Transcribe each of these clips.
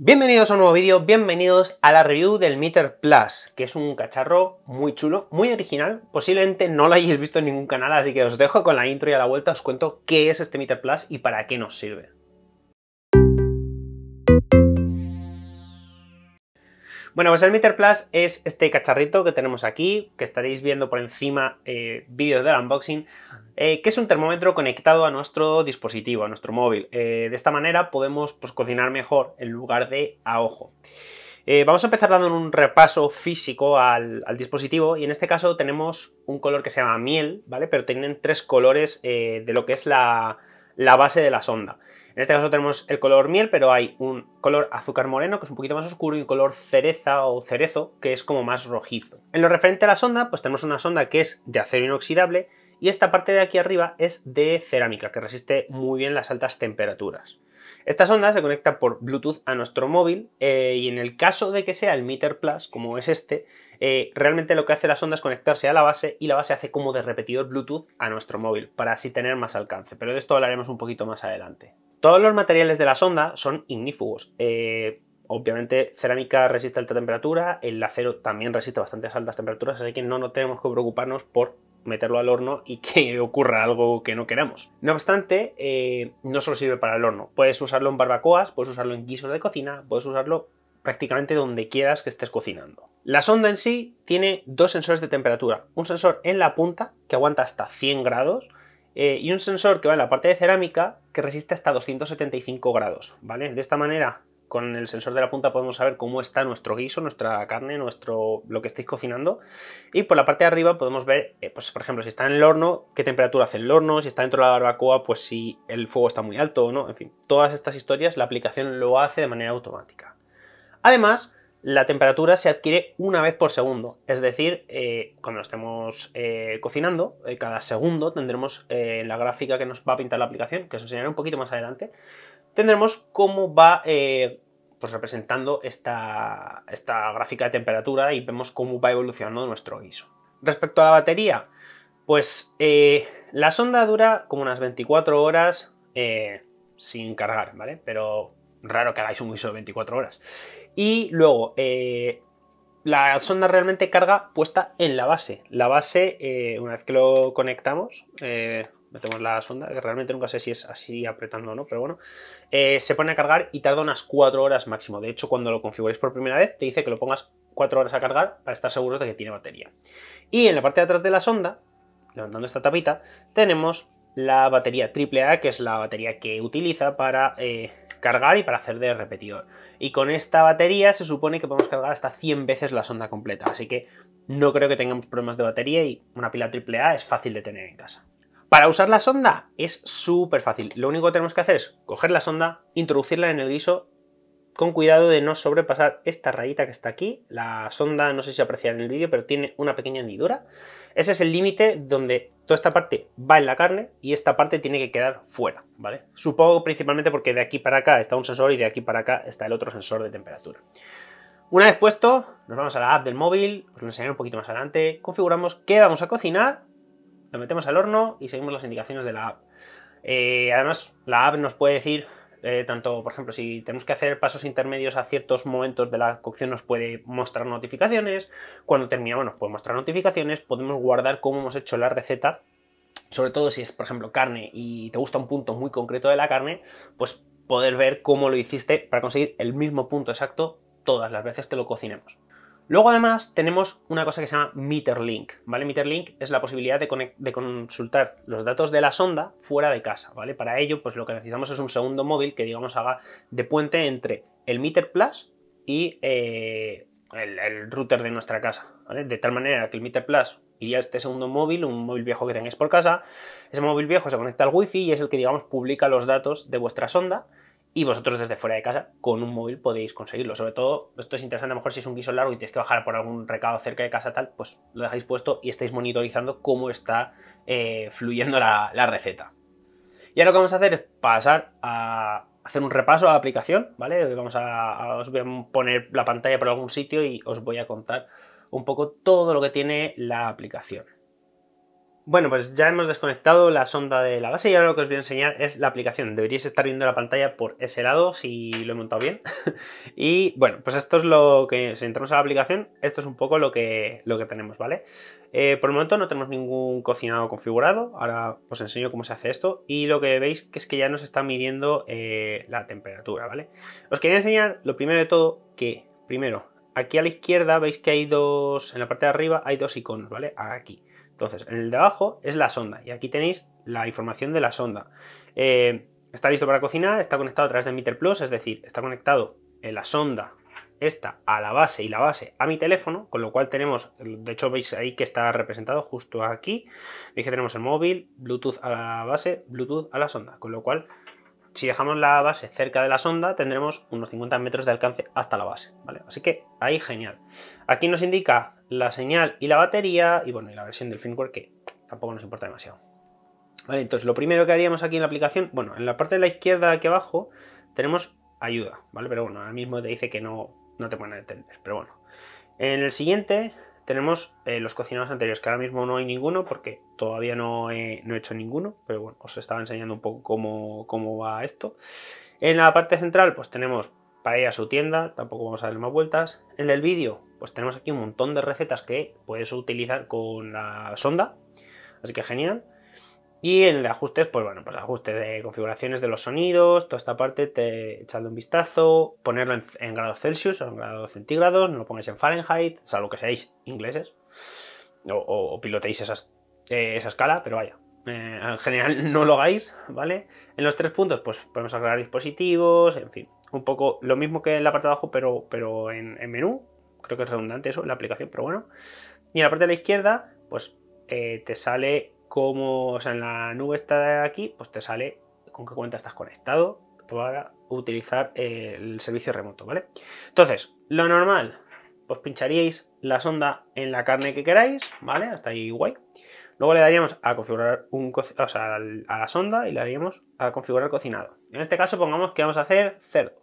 Bienvenidos a un nuevo vídeo, bienvenidos a la review del Meter Plus, que es un cacharro muy chulo, muy original, posiblemente no lo hayáis visto en ningún canal, así que os dejo con la intro y a la vuelta os cuento qué es este Meter Plus y para qué nos sirve. Bueno, pues el Meter Plus es este cacharrito que tenemos aquí, que estaréis viendo por encima eh, vídeos del unboxing, eh, que es un termómetro conectado a nuestro dispositivo, a nuestro móvil. Eh, de esta manera podemos pues, cocinar mejor en lugar de a ojo. vamos a empezar dando un repaso físico al, dispositivo y en este caso tenemos un color que se llama miel, ¿vale? Pero tienen tres colores de lo que es la, base de la sonda. En este caso tenemos el color miel, pero hay un color azúcar moreno, que es un poquito más oscuro, y un color cereza o cerezo, que es como más rojizo. En lo referente a la sonda, pues tenemos una sonda que es de acero inoxidable, y esta parte de aquí arriba es de cerámica, que resiste muy bien las altas temperaturas. Esta sonda se conecta por Bluetooth a nuestro móvil eh, y en el caso de que sea el Meter Plus, como es este, eh, realmente lo que hace la sonda es conectarse a la base y la base hace como de repetidor Bluetooth a nuestro móvil para así tener más alcance, pero de esto hablaremos un poquito más adelante. Todos los materiales de la sonda son ignífugos. Eh, obviamente cerámica resiste alta temperatura, el acero también resiste bastantes altas temperaturas, así que no, tenemos que preocuparnos por meterlo al horno y que ocurra algo que no queramos. No obstante, eh, no solo sirve para el horno. Puedes usarlo en barbacoas, puedes usarlo en guisos de cocina, puedes usarlo prácticamente donde quieras que estés cocinando. La sonda en sí tiene dos sensores de temperatura, un sensor en la punta que aguanta hasta 100 grados eh, y un sensor que va en la parte de cerámica que resiste hasta 275 grados, ¿vale? De esta manera, con el sensor de la punta podemos saber cómo está nuestro guiso, nuestra carne, nuestro lo que estéis cocinando y por la parte de arriba podemos ver, eh, pues por ejemplo, si está en el horno, qué temperatura hace el horno, si está dentro de la barbacoa, pues si el fuego está muy alto o no, en fin, todas estas historias la aplicación lo hace de manera automática. Además, la temperatura se adquiere una vez por segundo, es decir, eh, cuando estemos eh, cocinando, eh, cada segundo tendremos la gráfica que nos va a pintar la aplicación, que os enseñaré un poquito más adelante, tendremos cómo va pues representando esta, esta gráfica de temperatura y vemos cómo va evolucionando nuestro ISO. Respecto a la batería, pues la sonda dura como unas 24 horas sin cargar, ¿vale? Pero raro que hagáis un ISO de 24 horas. Y luego, eh, la sonda realmente carga puesta en la base. La base, eh, una vez que lo conectamos, eh, metemos la sonda, que realmente nunca sé si es así apretando o no, pero bueno, se pone a cargar y tarda unas 4 horas máximo. De hecho, cuando lo configuréis por primera vez, te dice que lo pongas 4 horas a cargar para estar seguro de que tiene batería. Y en la parte de atrás de la sonda, levantando esta tapita, tenemos la batería AAA, que es la batería que utiliza para eh, cargar y para hacer de repetidor. Y con esta batería se supone que podemos cargar hasta 100 veces la sonda completa, así que no creo que tengamos problemas de batería y una pila AAA es fácil de tener en casa. Para usar la sonda es súper fácil, lo único que tenemos que hacer es coger la sonda, introducirla en el guiso con cuidado de no sobrepasar esta rayita que está aquí. La sonda, no sé si apreciar en el vídeo, pero tiene una pequeña hendidura. Ese es el límite donde toda esta parte va en la carne y esta parte tiene que quedar fuera, ¿vale? Supongo principalmente porque de aquí para acá está un sensor y de aquí para acá está el otro sensor de temperatura. Una vez puesto, nos vamos a la app del móvil, os lo enseñaré un poquito más adelante, configuramos qué vamos a cocinar, lo metemos al horno y seguimos las indicaciones de la app. Eh, además, la app nos puede decir eh, tanto, por ejemplo, si tenemos que hacer pasos intermedios a ciertos momentos de la cocción, nos puede mostrar notificaciones. Cuando terminamos, nos puede mostrar notificaciones. Podemos guardar cómo hemos hecho la receta. Sobre todo si es, por ejemplo, carne y te gusta un punto muy concreto de la carne, pues poder ver cómo lo hiciste para conseguir el mismo punto exacto todas las veces que lo cocinemos. Luego además tenemos una cosa que se llama MeterLink, ¿vale? MeterLink es la posibilidad de, consultar los datos de la sonda fuera de casa, ¿vale? Para ello, pues lo que necesitamos es un segundo móvil que, digamos, haga de puente entre el Meter Plus y eh, el, router de nuestra casa, De tal manera que el Meter Plus iría este segundo móvil, un móvil viejo que tengáis por casa, ese móvil viejo se conecta al Wi-Fi y es el que, digamos, publica los datos de vuestra sonda y vosotros desde fuera de casa con un móvil podéis conseguirlo. Sobre todo, esto es interesante, a lo mejor si es un guiso largo y tienes que bajar por algún recado cerca de casa tal, pues lo dejáis puesto y estáis monitorizando cómo está eh, fluyendo la, receta. Y ahora lo que vamos a hacer es pasar a hacer un repaso a la aplicación, ¿vale? Vamos a, os voy a poner la pantalla por algún sitio y os voy a contar un poco todo lo que tiene la aplicación. Bueno, pues ya hemos desconectado la sonda de la base y ahora lo que os voy a enseñar es la aplicación. Deberíais estar viendo la pantalla por ese lado si lo he montado bien. y bueno, pues esto es lo que, si entramos a la aplicación, esto es un poco lo que, lo que tenemos, ¿vale? Eh, por el momento no tenemos ningún cocinado configurado, ahora os enseño cómo se hace esto y lo que veis que es que ya nos está midiendo eh, la temperatura, ¿vale? Os quería enseñar lo primero de todo que, primero, aquí a la izquierda veis que hay dos, en la parte de arriba hay dos iconos, ¿vale? Aquí. Entonces, en el de abajo es la sonda y aquí tenéis la información de la sonda. Eh, está listo para cocinar, está conectado a través de Meter Plus, es decir, está conectado en la sonda esta a la base y la base a mi teléfono, con lo cual tenemos, de hecho veis ahí que está representado justo aquí, veis que tenemos el móvil, Bluetooth a la base, Bluetooth a la sonda, con lo cual si dejamos la base cerca de la sonda tendremos unos 50 metros de alcance hasta la base, ¿vale? Así que ahí genial. Aquí nos indica la señal y la batería, y bueno, y la versión del firmware que tampoco nos importa demasiado. Vale, entonces lo primero que haríamos aquí en la aplicación, bueno, en la parte de la izquierda aquí abajo tenemos ayuda, ¿vale? Pero bueno, ahora mismo te dice que no, no te pueden entender, pero bueno. En el siguiente tenemos eh, los cocinados anteriores, que ahora mismo no hay ninguno porque todavía no he, hecho ninguno, pero bueno, os estaba enseñando un poco cómo, va esto. En la parte central, pues tenemos para ir a su tienda, tampoco vamos a dar más vueltas. En el vídeo, pues tenemos aquí un montón de recetas que puedes utilizar con la sonda, así que genial. Y en el de ajustes, pues bueno, pues ajustes de configuraciones de los sonidos, toda esta parte, te echadle un vistazo, ponerlo en, grados Celsius o en grados centígrados, no lo pongáis en Fahrenheit, salvo que seáis ingleses o, pilotéis eh, esa escala, pero vaya, en eh, general no lo hagáis, ¿vale? En los tres puntos, pues podemos agregar dispositivos, en fin, un poco lo mismo que en la parte de abajo, pero, pero en menú, creo que es redundante eso, la aplicación, pero bueno. Y en la parte de la izquierda, pues eh, te sale como, o sea, en la nube está aquí, pues te sale con qué cuenta estás conectado para utilizar el servicio remoto, ¿vale? Entonces, lo normal, pues pincharíais la sonda en la carne que queráis, ¿vale? Hasta ahí guay. Luego le daríamos a configurar un, o sea, a la sonda y le daríamos a configurar cocinado. En este caso pongamos que vamos a hacer cerdo.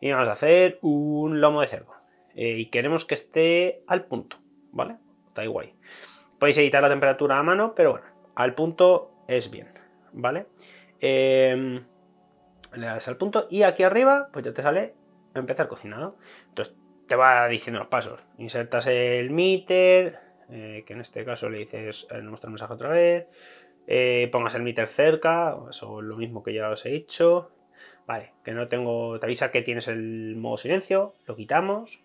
Y vamos a hacer un lomo de cerdo. Eh, y queremos que esté al punto, ¿vale? Está igual. Podéis editar la temperatura a mano, pero bueno, al punto es bien, ¿vale? Em, le das al punto y aquí arriba, pues ya te sale empezar cocinado. Entonces te va diciendo los pasos. Insertas el meter, eh, que en este caso le dices eh, muestra el mensaje otra vez. pongas el meter cerca, eso es lo mismo que ya os he dicho. Vale, que no tengo, te avisa que tienes el modo silencio, lo quitamos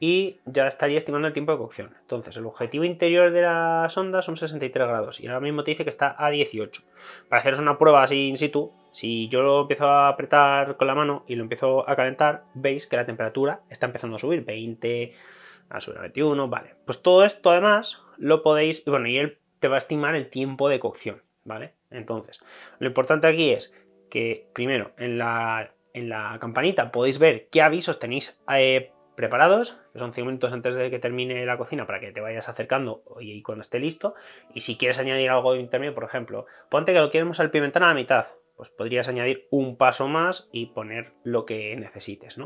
y ya estaría estimando el tiempo de cocción. Entonces, el objetivo interior de la sonda son 63 grados y ahora mismo te dice que está a 18. Para haceros una prueba así in situ, si yo lo empiezo a apretar con la mano y lo empiezo a calentar, veis que la temperatura está empezando a subir, 20, a subir a 21, vale. Pues todo esto además lo podéis, y bueno, y él te va a estimar el tiempo de cocción, ¿vale? Entonces, lo importante aquí es que primero en la, en la campanita podéis ver qué avisos tenéis eh, preparados, que son 5 minutos antes de que termine la cocina para que te vayas acercando y cuando esté listo. Y si quieres añadir algo de intermedio, por ejemplo, ponte que lo queremos al pimentón a la mitad, pues podrías añadir un paso más y poner lo que necesites,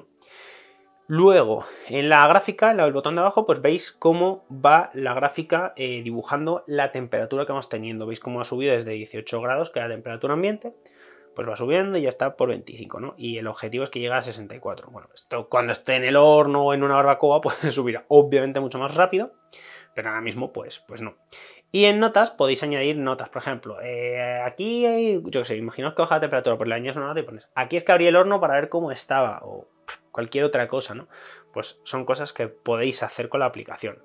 Luego, en la gráfica, en el botón de abajo, pues veis cómo va la gráfica eh, dibujando la temperatura que vamos teniendo. Veis cómo ha subido desde 18 grados, que es la temperatura ambiente, pues va subiendo y ya está por 25, ¿no? Y el objetivo es que llegue a 64. Bueno, esto cuando esté en el horno o en una barbacoa, pues subirá obviamente mucho más rápido, pero ahora mismo, pues, pues no. Y en notas podéis añadir notas, por ejemplo, eh, aquí, hay, yo qué sé, imaginaos que baja la temperatura, por la es una nota y pones, aquí es que abrí el horno para ver cómo estaba, o cualquier otra cosa, ¿no? Pues son cosas que podéis hacer con la aplicación.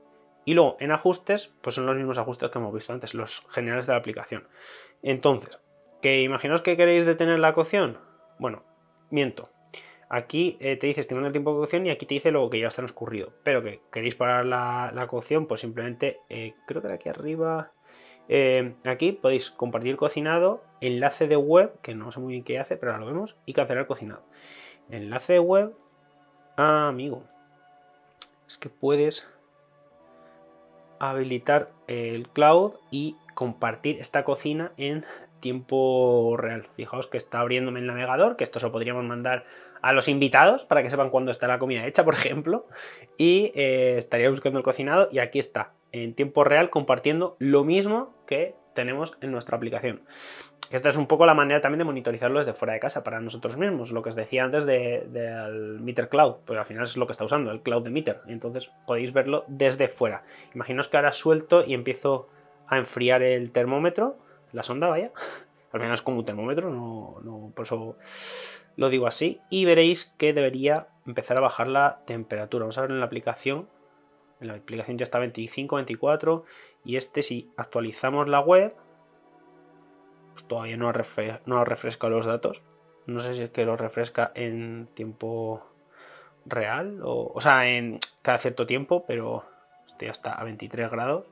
Y luego, en ajustes, pues son los mismos ajustes que hemos visto antes, los generales de la aplicación. Entonces, que imaginaos que queréis detener la cocción. Bueno, miento. Aquí eh, te dice estimando el tiempo de cocción y aquí te dice luego que ya está transcurrido. Pero que queréis parar la, la cocción, pues simplemente, eh, creo que aquí arriba, eh, aquí podéis compartir cocinado, enlace de web, que no sé muy bien qué hace, pero ahora lo vemos, y cancelar cocinado. Enlace de web, ah, amigo, es que puedes habilitar el cloud y compartir esta cocina en tiempo real. Fijaos que está abriéndome el navegador, que esto se lo podríamos mandar a los invitados para que sepan cuándo está la comida hecha, por ejemplo. Y eh, estaría buscando el cocinado y aquí está, en tiempo real, compartiendo lo mismo que tenemos en nuestra aplicación. Esta es un poco la manera también de monitorizarlo desde fuera de casa para nosotros mismos, lo que os decía antes del Meter Cloud, pues al final es lo que está usando, el cloud de Meter, entonces podéis verlo desde fuera. Imaginaos que ahora suelto y empiezo a enfriar el termómetro, la sonda, vaya. Al menos como un termómetro, no, por eso lo digo así. Y veréis que debería empezar a bajar la temperatura. Vamos a ver en la aplicación. En la aplicación ya está 25, 24. Y este, si actualizamos la web, pues todavía no, no refresca los datos. No sé si es que lo refresca en tiempo real, o, o sea, en cada cierto tiempo, pero este ya está a 23 grados.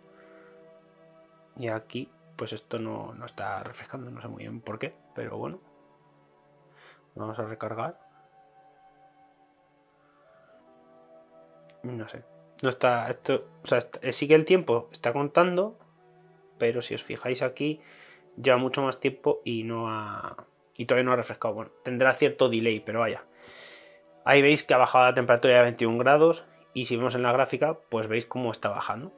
Y aquí pues esto no, está refrescando, no sé muy bien por qué, pero bueno. Vamos a recargar. No sé. No está. Esto. O sea, sigue el tiempo, está contando. Pero si os fijáis aquí, lleva mucho más tiempo y no ha. Y todavía no ha refrescado. Bueno, tendrá cierto delay, pero vaya. Ahí veis que ha bajado la temperatura de 21 grados. Y si vemos en la gráfica, pues veis cómo está bajando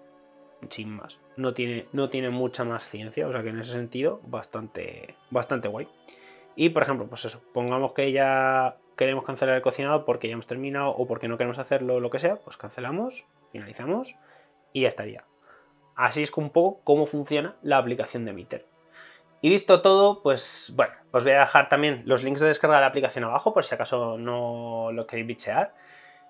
sin más. No tiene, no tiene mucha más ciencia, o sea que en ese sentido, bastante, bastante guay. Y por ejemplo, pues eso, pongamos que ya queremos cancelar el cocinado porque ya hemos terminado o porque no queremos hacerlo, lo que sea, pues cancelamos, finalizamos y ya estaría. Así es un poco cómo funciona la aplicación de Meter. Y visto todo, pues bueno, os voy a dejar también los links de descarga de la aplicación abajo por si acaso no lo queréis bichear.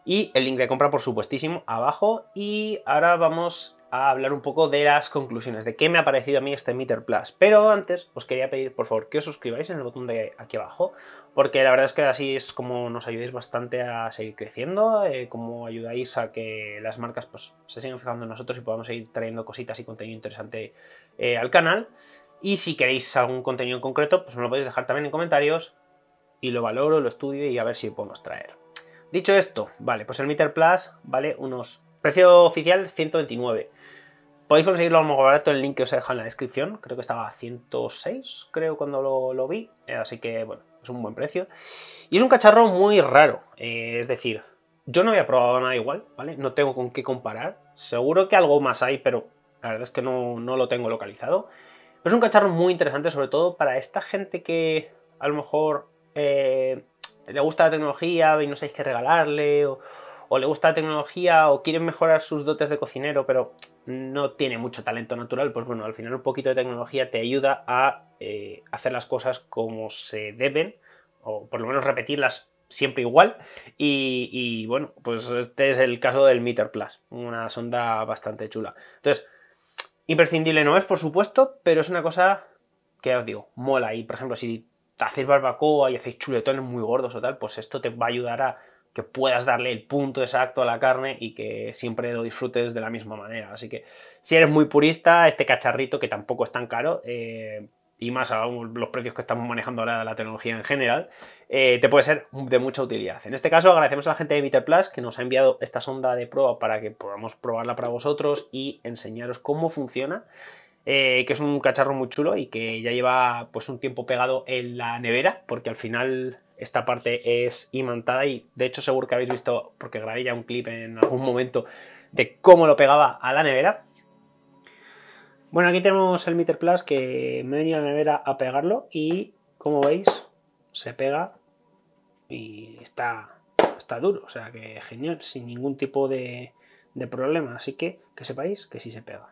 Y el link de compra, por supuestísimo, abajo. Y ahora vamos a hablar un poco de las conclusiones, de qué me ha parecido a mí este Meter Plus. Pero antes os quería pedir, por favor, que os suscribáis en el botón de aquí abajo, porque la verdad es que así es como nos ayudáis bastante a seguir creciendo, eh, como ayudáis a que las marcas pues, se sigan fijando en nosotros y podamos seguir trayendo cositas y contenido interesante eh, al canal. Y si queréis algún contenido en concreto, pues me lo podéis dejar también en comentarios y lo valoro, lo estudio y a ver si podemos traer. Dicho esto, vale, pues el Meter Plus vale unos... Precio oficial 129. Podéis conseguirlo a lo mejor barato, el link que os he dejado en la descripción. Creo que estaba a 106, creo, cuando lo, vi. Eh, así que, bueno, es un buen precio. Y es un cacharro muy raro. Eh, es decir, yo no había probado nada igual, ¿vale? No tengo con qué comparar. Seguro que algo más hay, pero la verdad es que no, lo tengo localizado. es un cacharro muy interesante, sobre todo para esta gente que a lo mejor eh, le gusta la tecnología y no sabéis qué regalarle, o, le gusta la tecnología o quieren mejorar sus dotes de cocinero, pero no tiene mucho talento natural, pues bueno, al final un poquito de tecnología te ayuda a eh, hacer las cosas como se deben, o por lo menos repetirlas siempre igual. Y, bueno, pues este es el caso del Meter Plus, una sonda bastante chula. Entonces, imprescindible no es, por supuesto, pero es una cosa que os digo, mola. Y por ejemplo, si hacéis barbacoa y hacéis chuletones muy gordos o tal, pues esto te va a ayudar a que puedas darle el punto exacto a la carne y que siempre lo disfrutes de la misma manera. Así que si eres muy purista, este cacharrito que tampoco es tan caro, eh, y más aún los precios que estamos manejando ahora la tecnología en general, eh, te puede ser de mucha utilidad. En este caso agradecemos a la gente de Plus que nos ha enviado esta sonda de prueba para que podamos probarla para vosotros y enseñaros cómo funciona eh, que es un cacharro muy chulo y que ya lleva pues un tiempo pegado en la nevera, porque al final esta parte es imantada y de hecho seguro que habéis visto, porque grabé ya un clip en algún momento, de cómo lo pegaba a la nevera. Bueno, aquí tenemos el Meter Plus que me venía a la nevera a pegarlo y como veis se pega y está, está duro, o sea que genial, sin ningún tipo de, de problema, así que que sepáis que sí se pega.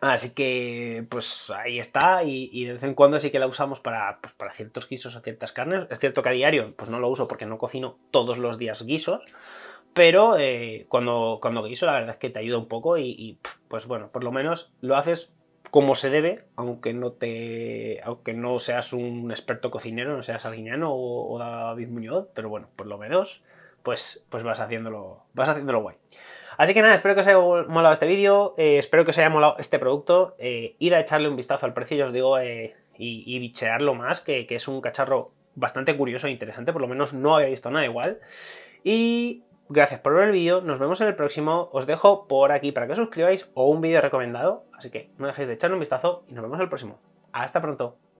Así que, pues ahí está, y, de vez en cuando sí que la usamos para, pues, para ciertos guisos o ciertas carnes. Es cierto que a diario, pues no lo uso porque no cocino todos los días guisos, pero eh, cuando, cuando guiso la verdad es que te ayuda un poco y, pues bueno, por lo menos lo haces como se debe, aunque no te, aunque no seas un experto cocinero, no seas aguiñano o, o David Muñoz, pero bueno, por lo menos, pues, pues vas haciéndolo, vas haciéndolo guay. Así que nada, espero que os haya molado este vídeo, eh, espero que os haya molado este producto, eh, ir a echarle un vistazo al precio, os digo, eh, y, bichearlo más, que, que, es un cacharro bastante curioso e interesante, por lo menos no había visto nada igual. Y gracias por ver el vídeo, nos vemos en el próximo, os dejo por aquí para que os suscribáis o un vídeo recomendado, así que no dejéis de echarle un vistazo y nos vemos en el próximo. Hasta pronto.